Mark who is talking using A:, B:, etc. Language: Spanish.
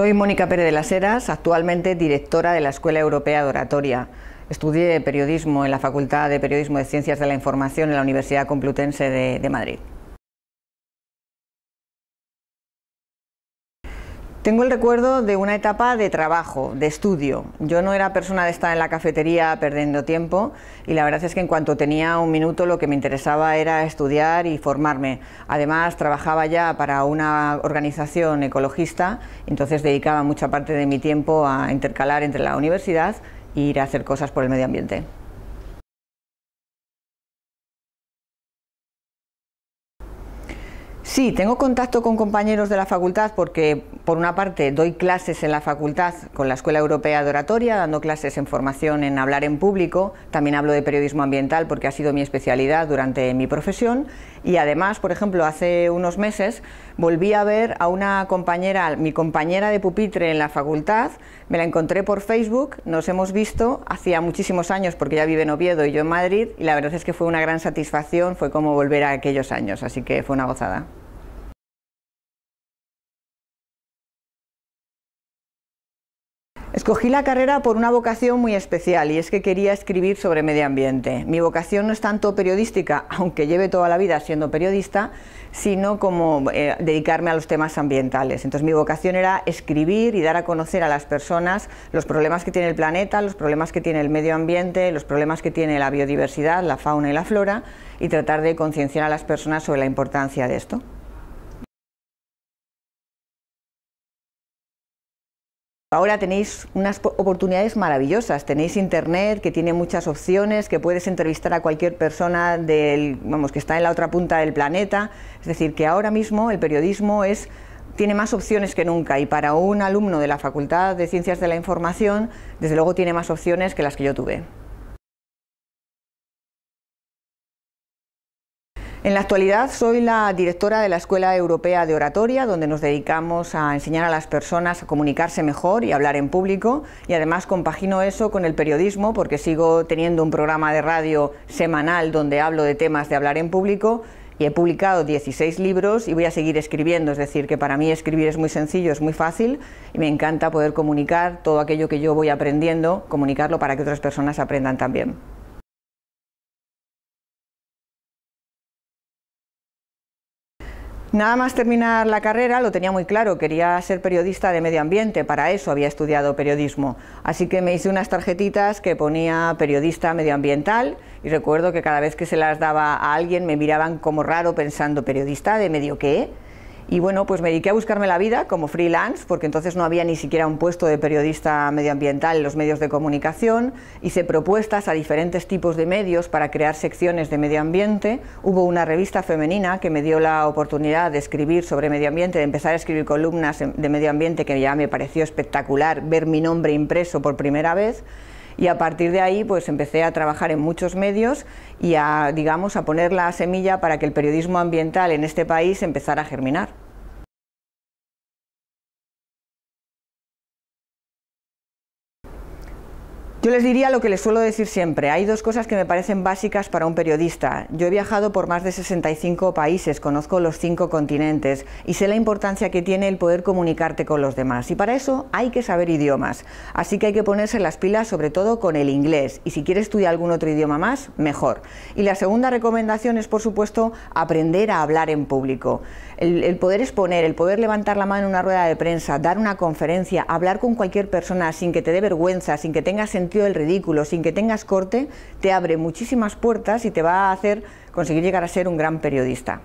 A: Soy Mónica Pérez de las Heras, actualmente directora de la Escuela Europea de Oratoria. Estudié periodismo en la Facultad
B: de Periodismo de Ciencias de la Información en la Universidad Complutense de, de Madrid. Tengo el recuerdo de una etapa de trabajo, de estudio. Yo no era persona de estar en la cafetería perdiendo tiempo y la
A: verdad es que en cuanto tenía un minuto lo que me interesaba era estudiar y formarme. Además trabajaba ya para una organización ecologista, entonces dedicaba mucha parte de mi
B: tiempo a intercalar entre la universidad e ir a hacer cosas por el medio ambiente. Sí, tengo contacto con compañeros de la facultad porque, por una parte, doy clases en la facultad
A: con la Escuela Europea de Oratoria, dando clases en formación en hablar en público, también hablo de periodismo ambiental porque ha sido mi especialidad durante mi profesión y además, por ejemplo, hace unos meses volví a ver a una compañera, mi compañera de pupitre en la facultad, me la encontré por Facebook, nos hemos visto hacía muchísimos años porque ella vive en Oviedo y yo en
B: Madrid y la verdad es que fue una gran satisfacción, fue como volver a aquellos años, así que fue una gozada. Escogí la carrera por una vocación muy especial y es que quería escribir sobre medio ambiente.
A: Mi vocación no es tanto periodística, aunque lleve toda la vida siendo periodista, sino como eh, dedicarme a los temas ambientales. Entonces mi vocación era escribir y dar a conocer a las personas los problemas que tiene el planeta, los problemas que tiene el medio ambiente, los problemas que tiene la
B: biodiversidad, la fauna y la flora y tratar de concienciar a las personas sobre la importancia de esto. Ahora tenéis unas oportunidades maravillosas. Tenéis internet que tiene muchas opciones, que puedes
A: entrevistar a cualquier persona del, vamos, que está en la otra punta del planeta. Es decir, que ahora mismo el periodismo es tiene más opciones que nunca y para un alumno de la Facultad de
B: Ciencias de la Información, desde luego tiene más opciones que las que yo tuve. En la actualidad soy la directora de la Escuela Europea de Oratoria, donde nos dedicamos a enseñar a las personas a comunicarse mejor y hablar
A: en público, y además compagino eso con el periodismo, porque sigo teniendo un programa de radio semanal donde hablo de temas de hablar en público, y he publicado 16 libros y voy a seguir escribiendo, es decir, que para mí escribir es muy sencillo, es muy fácil y me encanta poder comunicar
B: todo aquello que yo voy aprendiendo, comunicarlo para que otras personas aprendan también. Nada más terminar la carrera lo tenía muy claro, quería ser periodista de medio ambiente, para eso había
A: estudiado periodismo. Así que me hice unas tarjetitas que ponía periodista medioambiental y recuerdo que cada vez que se las daba a alguien me miraban como raro pensando periodista de medio qué. Y bueno, pues me dediqué a buscarme la vida como freelance, porque entonces no había ni siquiera un puesto de periodista medioambiental en los medios de comunicación. Hice propuestas a diferentes tipos de medios para crear secciones de medio ambiente. Hubo una revista femenina que me dio la oportunidad de escribir sobre medio ambiente, de empezar a escribir columnas de medio ambiente, que ya me pareció espectacular ver mi nombre impreso por primera vez y a partir de ahí pues empecé a trabajar en muchos
B: medios y a digamos a poner la semilla para que el periodismo ambiental en este país empezara a germinar. Yo les diría lo que les suelo decir siempre. Hay dos cosas que me parecen
A: básicas para un periodista. Yo he viajado por más de 65 países, conozco los cinco continentes y sé la importancia que tiene el poder comunicarte con los demás. Y para eso hay que saber idiomas. Así que hay que ponerse las pilas sobre todo con el inglés. Y si quieres estudiar algún otro idioma más, mejor. Y la segunda recomendación es, por supuesto, aprender a hablar en público. El, el poder exponer, el poder levantar la mano en una rueda de prensa, dar una conferencia, hablar con cualquier persona sin que te dé vergüenza, sin que tengas sentido el ridículo, sin que tengas corte, te abre muchísimas puertas y te va a hacer conseguir llegar a ser un gran periodista.